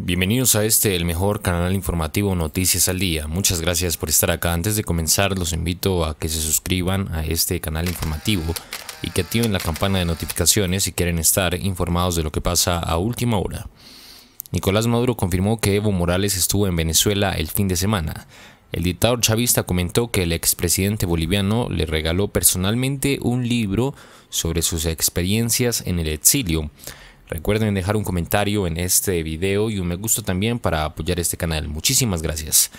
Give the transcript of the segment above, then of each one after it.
Bienvenidos a este, el mejor canal informativo Noticias al Día. Muchas gracias por estar acá. Antes de comenzar, los invito a que se suscriban a este canal informativo y que activen la campana de notificaciones si quieren estar informados de lo que pasa a última hora. Nicolás Maduro confirmó que Evo Morales estuvo en Venezuela el fin de semana. El dictador chavista comentó que el expresidente boliviano le regaló personalmente un libro sobre sus experiencias en el exilio. Recuerden dejar un comentario en este video y un me gusta también para apoyar este canal. Muchísimas gracias.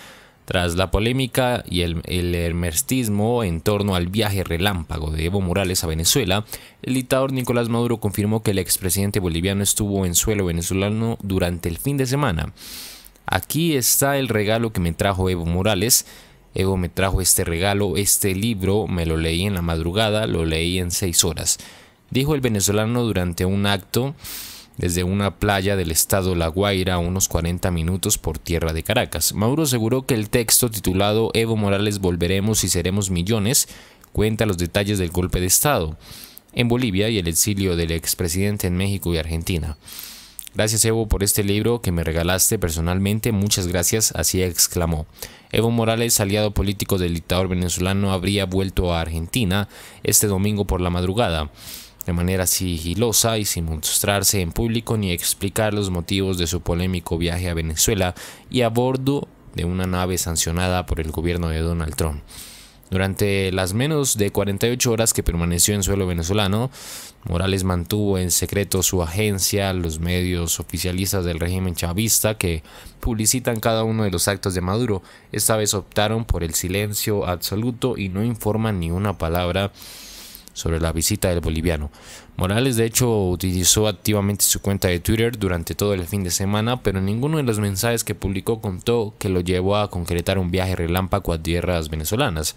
Tras la polémica y el, el hermestismo en torno al viaje relámpago de Evo Morales a Venezuela, el dictador Nicolás Maduro confirmó que el expresidente boliviano estuvo en suelo venezolano durante el fin de semana. Aquí está el regalo que me trajo Evo Morales. Evo me trajo este regalo, este libro, me lo leí en la madrugada, lo leí en seis horas dijo el venezolano durante un acto desde una playa del estado La Guaira a unos 40 minutos por tierra de Caracas. Maduro aseguró que el texto titulado Evo Morales volveremos y seremos millones cuenta los detalles del golpe de Estado en Bolivia y el exilio del expresidente en México y Argentina. Gracias Evo por este libro que me regalaste personalmente, muchas gracias, así exclamó. Evo Morales, aliado político del dictador venezolano, habría vuelto a Argentina este domingo por la madrugada manera sigilosa y sin mostrarse en público ni explicar los motivos de su polémico viaje a Venezuela y a bordo de una nave sancionada por el gobierno de Donald Trump. Durante las menos de 48 horas que permaneció en suelo venezolano, Morales mantuvo en secreto su agencia, los medios oficialistas del régimen chavista que publicitan cada uno de los actos de Maduro. Esta vez optaron por el silencio absoluto y no informan ni una palabra sobre la visita del boliviano. Morales de hecho utilizó activamente su cuenta de Twitter durante todo el fin de semana, pero ninguno de los mensajes que publicó contó que lo llevó a concretar un viaje relámpago a tierras venezolanas.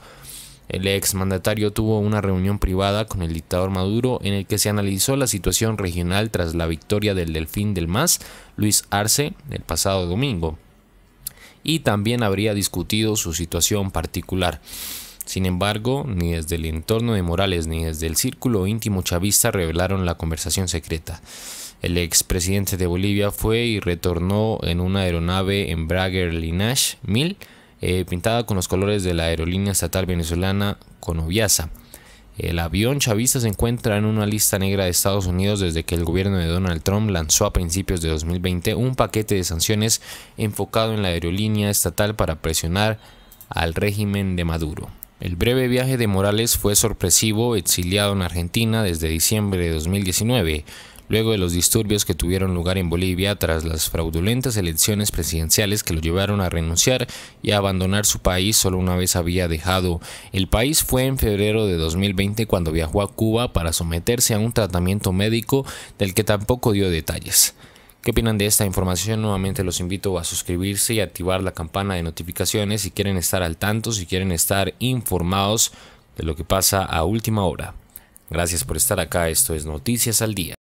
El exmandatario tuvo una reunión privada con el dictador Maduro en el que se analizó la situación regional tras la victoria del delfín del MAS, Luis Arce, el pasado domingo. Y también habría discutido su situación particular. Sin embargo, ni desde el entorno de Morales ni desde el círculo íntimo chavista revelaron la conversación secreta. El expresidente de Bolivia fue y retornó en una aeronave en Brager 1000, eh, pintada con los colores de la aerolínea estatal venezolana Conoviasa. El avión chavista se encuentra en una lista negra de Estados Unidos desde que el gobierno de Donald Trump lanzó a principios de 2020 un paquete de sanciones enfocado en la aerolínea estatal para presionar al régimen de Maduro. El breve viaje de Morales fue sorpresivo, exiliado en Argentina desde diciembre de 2019, luego de los disturbios que tuvieron lugar en Bolivia tras las fraudulentas elecciones presidenciales que lo llevaron a renunciar y a abandonar su país solo una vez había dejado. El país fue en febrero de 2020 cuando viajó a Cuba para someterse a un tratamiento médico del que tampoco dio detalles. ¿Qué opinan de esta información? Nuevamente los invito a suscribirse y activar la campana de notificaciones si quieren estar al tanto, si quieren estar informados de lo que pasa a última hora. Gracias por estar acá, esto es Noticias al Día.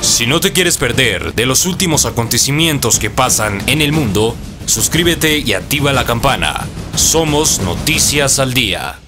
Si no te quieres perder de los últimos acontecimientos que pasan en el mundo, suscríbete y activa la campana. Somos Noticias al Día.